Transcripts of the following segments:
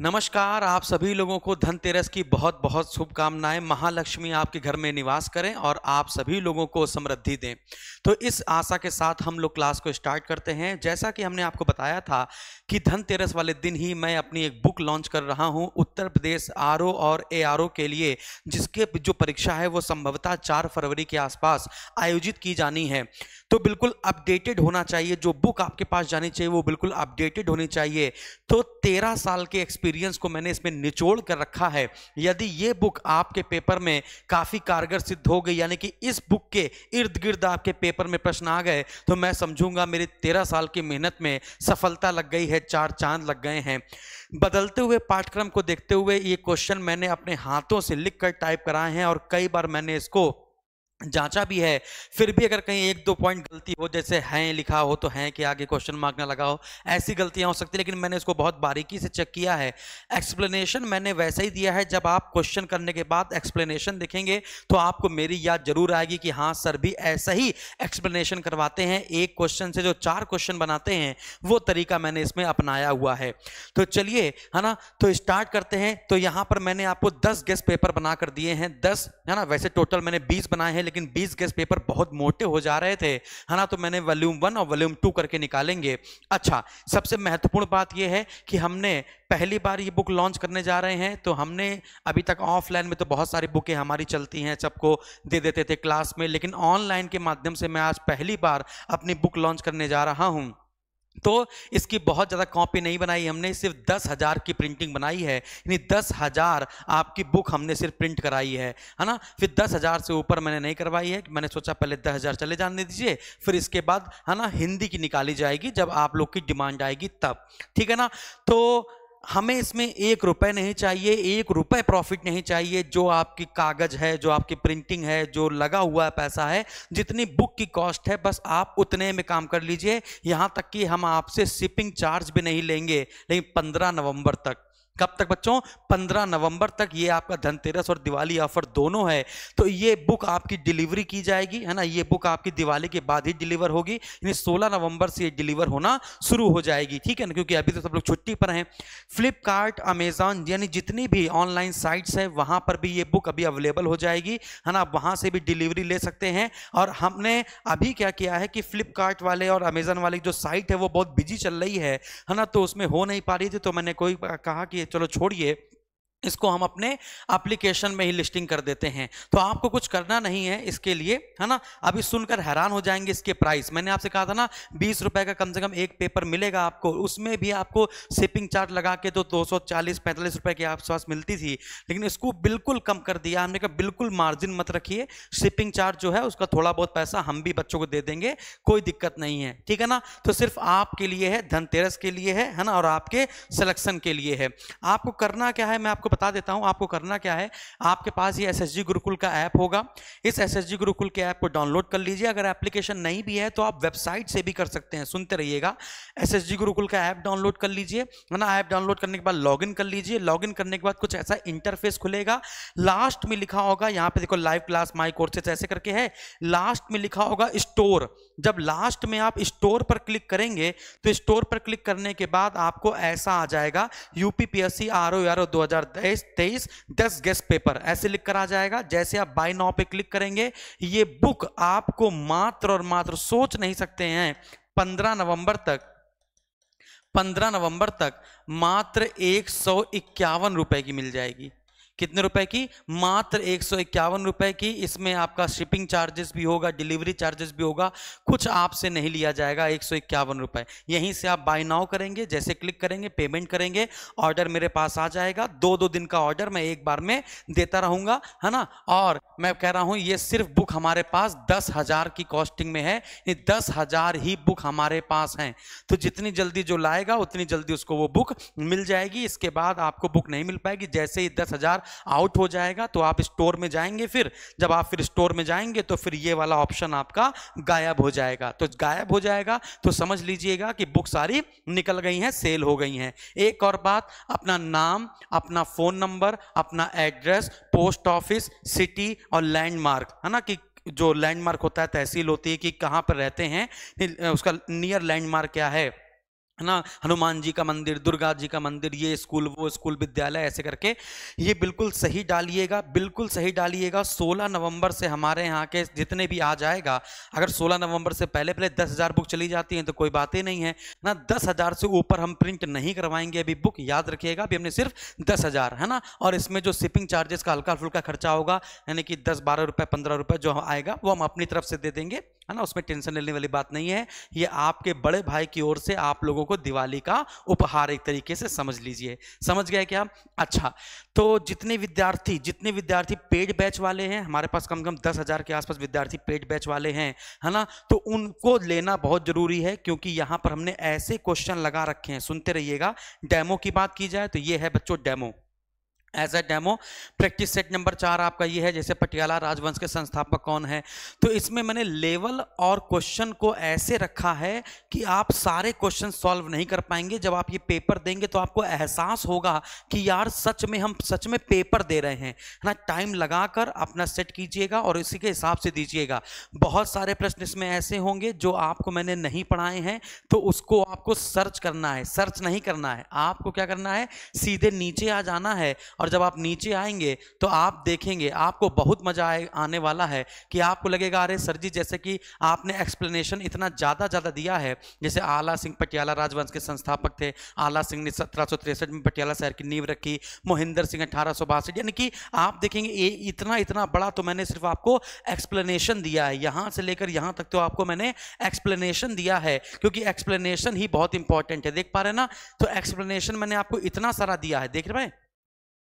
नमस्कार आप सभी लोगों को धनतेरस की बहुत बहुत शुभकामनाएं महालक्ष्मी आपके घर में निवास करें और आप सभी लोगों को समृद्धि दें तो इस आशा के साथ हम लोग क्लास को स्टार्ट करते हैं जैसा कि हमने आपको बताया था कि धनतेरस वाले दिन ही मैं अपनी एक बुक लॉन्च कर रहा हूं उत्तर प्रदेश आर और ए के लिए जिसके जो परीक्षा है वो संभवतः चार फरवरी के आसपास आयोजित की जानी है तो बिल्कुल अपडेटेड होना चाहिए जो बुक आपके पास जानी चाहिए वो बिल्कुल अपडेटेड होनी चाहिए तो तेरह साल के एक्सपीरियंस को मैंने इसमें निचोड़ कर रखा है यदि ये बुक आपके पेपर में काफ़ी कारगर सिद्ध हो गई यानी कि इस बुक के इर्द गिर्द आपके पेपर में प्रश्न आ गए तो मैं समझूंगा मेरी तेरह साल की मेहनत में सफलता लग गई है चार चांद लग गए हैं बदलते हुए पाठ्यक्रम को देखते हुए ये क्वेश्चन मैंने अपने हाथों से लिख कर टाइप कराए हैं और कई बार मैंने इसको जांचा भी है फिर भी अगर कहीं एक दो पॉइंट गलती हो जैसे हैं लिखा हो तो हैं के आगे क्वेश्चन मार्क ना लगा हो ऐसी गलतियां हो सकती है लेकिन मैंने इसको बहुत बारीकी से चेक किया है एक्सप्लेनेशन मैंने वैसे ही दिया है जब आप क्वेश्चन करने के बाद एक्सप्लेनेशन देखेंगे तो आपको मेरी याद जरूर आएगी कि हाँ सर भी ऐसा ही एक्सप्लेनेशन करवाते हैं एक क्वेश्चन से जो चार क्वेश्चन बनाते हैं वो तरीका मैंने इसमें अपनाया हुआ है तो चलिए है ना तो स्टार्ट करते हैं तो यहाँ पर मैंने आपको दस गेस्ट पेपर बनाकर दिए हैं दस है ना वैसे टोटल मैंने बीस बनाए हैं लेकिन 20 गेस्ट पेपर बहुत मोटे हो जा रहे थे है ना तो मैंने वॉल्यूम वन और वॉल्यूम टू करके निकालेंगे अच्छा सबसे महत्वपूर्ण बात यह है कि हमने पहली बार ये बुक लॉन्च करने जा रहे हैं तो हमने अभी तक ऑफलाइन में तो बहुत सारी बुकें हमारी चलती हैं सबको दे देते थे क्लास में लेकिन ऑनलाइन के माध्यम से मैं आज पहली बार अपनी बुक लॉन्च करने जा रहा हूँ तो इसकी बहुत ज़्यादा कॉपी नहीं बनाई हमने सिर्फ दस हज़ार की प्रिंटिंग बनाई है यानी दस हज़ार आपकी बुक हमने सिर्फ प्रिंट कराई है है ना फिर दस हज़ार से ऊपर मैंने नहीं करवाई है मैंने सोचा पहले दस हज़ार चले जाने दीजिए फिर इसके बाद है ना हिंदी की निकाली जाएगी जब आप लोग की डिमांड आएगी तब ठीक है ना तो हमें इसमें एक रुपए नहीं चाहिए एक रुपए प्रॉफिट नहीं चाहिए जो आपकी कागज है जो आपकी प्रिंटिंग है जो लगा हुआ है पैसा है जितनी बुक की कॉस्ट है बस आप उतने में काम कर लीजिए यहाँ तक कि हम आपसे शिपिंग चार्ज भी नहीं लेंगे लेकिन पंद्रह नवंबर तक कब तक बच्चों 15 नवंबर तक ये आपका धनतेरस और दिवाली ऑफर दोनों है तो ये बुक आपकी डिलीवरी की जाएगी है ना ये बुक आपकी दिवाली के बाद ही डिलीवर होगी यानी 16 नवंबर से ये डिलीवर होना शुरू हो जाएगी ठीक है ना क्योंकि अभी तो सब लोग छुट्टी पर हैं फ्लिपकार्ट अमेजॉन यानी जितनी भी ऑनलाइन साइट्स हैं वहाँ पर भी ये बुक अभी अवेलेबल हो जाएगी है ना आप वहाँ से भी डिलीवरी ले सकते हैं और हमने अभी क्या किया है कि फ्लिपकार्ट वाले और अमेजन वाले जो साइट है वो बहुत बिजी चल रही है है ना तो उसमें हो नहीं पा रही थी तो मैंने कोई कहा कि चलो छोड़िए इसको हम अपने एप्लीकेशन में ही लिस्टिंग कर देते हैं तो आपको कुछ करना नहीं है इसके लिए है ना अभी सुनकर हैरान हो जाएंगे इसके प्राइस मैंने आपसे कहा था ना बीस रुपए का कम से कम एक पेपर मिलेगा आपको उसमें भी आपको शिपिंग चार्ज लगा के तो दो सौ चालीस पैंतालीस रुपए के आसपास मिलती थी लेकिन इसको बिल्कुल कम कर दिया हमने कहा बिल्कुल मार्जिन मत रखिए शिपिंग चार्ज जो है उसका थोड़ा बहुत पैसा हम भी बच्चों को दे देंगे कोई दिक्कत नहीं है ठीक है ना तो सिर्फ आपके लिए है धनतेरस के लिए है है ना और आपके सिलेक्शन के लिए है आपको करना क्या है मैं आपको बता देता हूं आपको करना क्या है आपके पास ये एस गुरुकुल का ऐप होगा इस एस गुरुकुल के ऐप को डाउनलोड कर लीजिए अगर एप्लीकेशन नहीं भी है तो आप वेबसाइट से भी कर सकते हैं सुनते रहिएगा एस गुरुकुल का ऐप डाउनलोड कर लीजिए है ना ऐप डाउनलोड करने के बाद लॉगिन कर लीजिए लॉगिन करने के बाद कुछ ऐसा इंटरफेस खुलेगा लास्ट में लिखा होगा यहाँ पे देखो लाइव क्लास माई कोर्सेज ऐसे करके है लास्ट में लिखा होगा स्टोर जब लास्ट में आप स्टोर पर क्लिक करेंगे तो स्टोर पर क्लिक करने के बाद आपको ऐसा आ जाएगा UPPSC R O R O दो हजार तेईस तेईस दस गेस्ट पेपर ऐसे लिख कर आ जाएगा जैसे आप बाई नाव पे क्लिक करेंगे ये बुक आपको मात्र और मात्र सोच नहीं सकते हैं पंद्रह नवंबर तक पंद्रह नवंबर तक मात्र एक सौ इक्यावन रुपए की मिल जाएगी कितने रुपए की मात्र एक सौ इक्यावन रुपए की इसमें आपका शिपिंग चार्जेस भी होगा डिलीवरी चार्जेस भी होगा कुछ आपसे नहीं लिया जाएगा एक सौ इक्यावन रुपए यहीं से आप बाय नाउ करेंगे जैसे क्लिक करेंगे पेमेंट करेंगे ऑर्डर मेरे पास आ जाएगा दो दो दिन का ऑर्डर मैं एक बार में देता रहूंगा है ना और मैं कह रहा हूं ये सिर्फ बुक हमारे पास दस हजार की कॉस्टिंग में है दस हजार ही बुक हमारे पास हैं तो जितनी जल्दी जो लाएगा उतनी जल्दी उसको वो बुक मिल जाएगी इसके बाद आपको बुक नहीं मिल पाएगी जैसे ही दस हजार आउट हो जाएगा तो आप स्टोर में जाएंगे फिर जब आप फिर स्टोर में जाएंगे तो फिर ये वाला ऑप्शन आपका गायब हो जाएगा तो गायब हो जाएगा तो समझ लीजिएगा कि बुक सारी निकल गई हैं सेल हो गई हैं एक और बात अपना नाम अपना फ़ोन नंबर अपना एड्रेस पोस्ट ऑफिस सिटी और लैंडमार्क है ना कि जो लैंडमार्क होता है तहसील होती है कि कहाँ पर रहते हैं उसका नियर लैंडमार्क क्या है है ना हनुमान जी का मंदिर दुर्गा जी का मंदिर ये स्कूल वो स्कूल विद्यालय ऐसे करके ये बिल्कुल सही डालिएगा बिल्कुल सही डालिएगा 16 नवंबर से हमारे यहाँ के जितने भी आ जाएगा अगर 16 नवंबर से पहले पहले दस हज़ार बुक चली जाती हैं तो कोई बात ही नहीं है ना दस हज़ार से ऊपर हम प्रिंट नहीं करवाएंगे अभी बुक याद रखिएगा अभी हमने सिर्फ दस हज़ार है ना और इसमें जो शिपिंग चार्जेस का हल्का फुल्का खर्चा होगा यानी कि दस बारह रुपये पंद्रह रुपये जो आएगा वो हम अपनी तरफ से दे देंगे है ना उसमें टेंशन लेने वाली बात नहीं है ये आपके बड़े भाई की ओर से आप लोगों को दिवाली का उपहार एक तरीके से समझ लीजिए समझ गए क्या अच्छा तो जितने विद्यार्थी जितने विद्यार्थी पेड बैच वाले हैं हमारे पास कम कम दस हज़ार के आसपास विद्यार्थी पेड बैच वाले हैं है ना तो उनको लेना बहुत ज़रूरी है क्योंकि यहाँ पर हमने ऐसे क्वेश्चन लगा रखे हैं सुनते रहिएगा डैमो की बात की जाए तो ये है बच्चों demo as a demo practice set number चार आपका ये है जैसे पटियाला राजवंश के संस्थापक कौन है तो इसमें मैंने लेवल और क्वेश्चन को ऐसे रखा है कि आप सारे क्वेश्चन सॉल्व नहीं कर पाएंगे जब आप ये पेपर देंगे तो आपको एहसास होगा कि यार सच में हम सच में पेपर दे रहे हैं है ना टाइम लगा कर अपना सेट कीजिएगा और इसी के हिसाब से दीजिएगा बहुत सारे प्रश्न इसमें ऐसे होंगे जो आपको मैंने नहीं पढ़ाए हैं तो उसको आपको सर्च करना है सर्च नहीं करना है आपको क्या करना है सीधे नीचे आ जाना है और जब आप नीचे आएंगे तो आप देखेंगे आपको बहुत मज़ा आए आने वाला है कि आपको लगेगा अरे सर जी जैसे कि आपने एक्सप्लेनेशन इतना ज़्यादा ज़्यादा दिया है जैसे आला सिंह पटियाला राजवंश के संस्थापक थे आला सिंह ने सत्रह में पटियाला शहर की नींव रखी मोहिंदर सिंह अठारह यानी कि आप देखेंगे ये इतना इतना बड़ा तो मैंने सिर्फ आपको एक्सप्लेनेशन दिया है यहाँ से लेकर यहाँ तक तो आपको मैंने एक्सप्लेनेशन दिया है क्योंकि एक्सप्लेनेशन ही बहुत इंपॉर्टेंट है देख पा रहे ना तो एक्सप्लेनेशन मैंने आपको इतना सारा दिया है देख रहे हैं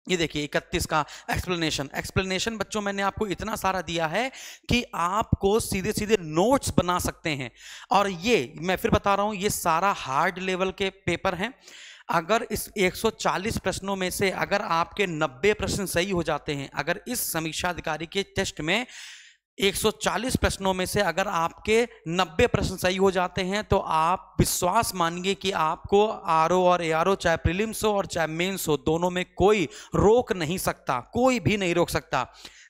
ये देखिए इकतीस का एक्सप्लेनेशन एक्सप्लेनेशन बच्चों मैंने आपको इतना सारा दिया है कि आपको सीधे सीधे नोट्स बना सकते हैं और ये मैं फिर बता रहा हूँ ये सारा हार्ड लेवल के पेपर हैं अगर इस 140 प्रश्नों में से अगर आपके 90 प्रश्न सही हो जाते हैं अगर इस समीक्षा अधिकारी के टेस्ट में 140 प्रश्नों में से अगर आपके 90 प्रश्न सही हो जाते हैं तो आप विश्वास मानिए कि आपको आर और ए चाहे प्रीलिम्स हो और चाहे मेंस हो दोनों में कोई रोक नहीं सकता कोई भी नहीं रोक सकता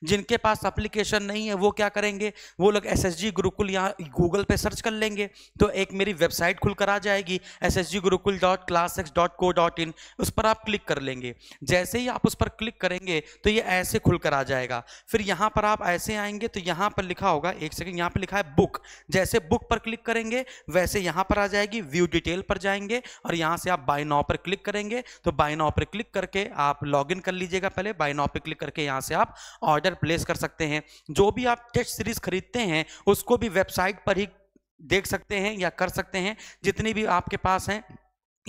जिनके पास एप्लीकेशन नहीं है वो क्या करेंगे वो लोग एस एस जी गुरुकुल यहाँ गूगल पे सर्च कर लेंगे तो एक मेरी वेबसाइट खुलकर आ जाएगी S S G Gurukul dot class X dot co dot in उस पर आप क्लिक कर लेंगे जैसे ही आप उस पर क्लिक करेंगे तो ये ऐसे खुलकर आ जाएगा फिर यहाँ पर आप ऐसे आएंगे तो यहाँ पर लिखा होगा एक सेकेंड यहाँ पर लिखा है बुक जैसे बुक पर क्लिक करेंगे वैसे यहाँ पर आ जाएगी व्यू डिटेल पर जाएंगे और यहाँ से आप बाय नाव पर क्लिक करेंगे तो बाय नाव पर क्लिक करके आप लॉग कर लीजिएगा पहले बाय नाव पर क्लिक करके यहाँ से आप ऑर्डर ऑर्डर प्लेस कर सकते हैं जो भी आप टेस्ट सीरीज खरीदते हैं उसको भी वेबसाइट पर ही देख सकते हैं या कर सकते हैं जितनी भी आपके पास हैं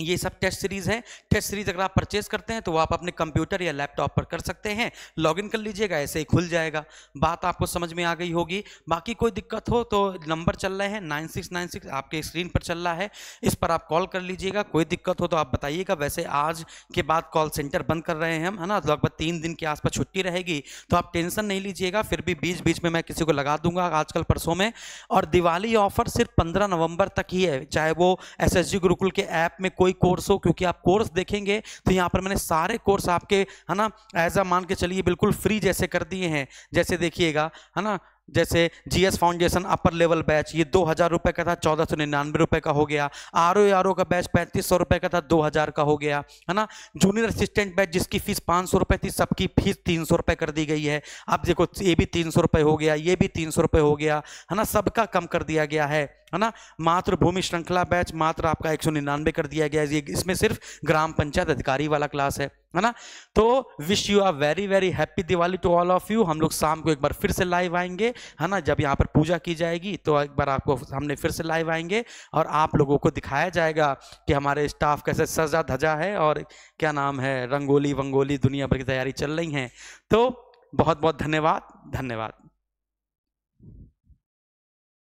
ये सब टेस्ट सीरीज है टेस्ट सीरीज अगर आप परचेस करते हैं तो वो आप अपने कंप्यूटर या लैपटॉप पर कर सकते हैं लॉगिन कर लीजिएगा ऐसे ही खुल जाएगा बात आपको समझ में आ गई होगी बाकी कोई दिक्कत हो तो नंबर चल रहे हैं नाइन सिक्स नाइन सिक्स आपके स्क्रीन पर चल रहा है इस पर आप कॉल कर लीजिएगा कोई दिक्कत हो तो आप बताइएगा वैसे आज के बाद कॉल सेंटर बंद कर रहे हैं हम है ना लगभग तीन दिन के आसपास छुट्टी रहेगी तो आप टेंशन नहीं लीजिएगा फिर भी बीच बीच में मैं किसी को लगा दूंगा आजकल परसों में और दिवाली ऑफर सिर्फ पंद्रह नवंबर तक ही है चाहे वो एस गुरुकुल के ऐप में कोई कोई कोर्स हो क्योंकि आप कोर्स देखेंगे तो यहाँ पर मैंने सारे कोर्स आपके है ना एज आ मान के चलिए बिल्कुल फ्री जैसे कर दिए हैं जैसे देखिएगा है ना जैसे GS foundation upper level batch ये दो हज़ार रुपये का था चौदह सौ निन्यानवे रुपये का हो गया आर ओ आर ओ का बैच पैंतीस सौ रुपये का था दो हज़ार का हो गया है ना जूनियर असिस्टेंट बैच जिसकी फीस पाँच सौ रुपये थी सबकी फीस तीन सौ रुपये कर दी गई है अब देखो ये भी तीन सौ रुपये हो गया ये भी तीन सौ रुपये हो गया है ना सबका कम कर दिया गया है है ना मात्र भूमि श्रृंखला बैच मात्र आपका एक सौ निन्यानवे कर दिया गया है ये इसमें सिर्फ ग्राम पंचायत अधिकारी वाला क्लास है है ना तो wish you are very very happy Diwali to all of you हम लोग शाम को एक बार फिर से लाइव आएंगे है ना जब यहाँ पर पूजा की जाएगी तो एक बार आपको हमने फिर से लाइव आएंगे और आप लोगों को दिखाया जाएगा कि हमारे स्टाफ कैसे सजा धजा है और क्या नाम है रंगोली वंगोली दुनिया भर की तैयारी चल रही है तो बहुत बहुत धन्यवाद धन्यवाद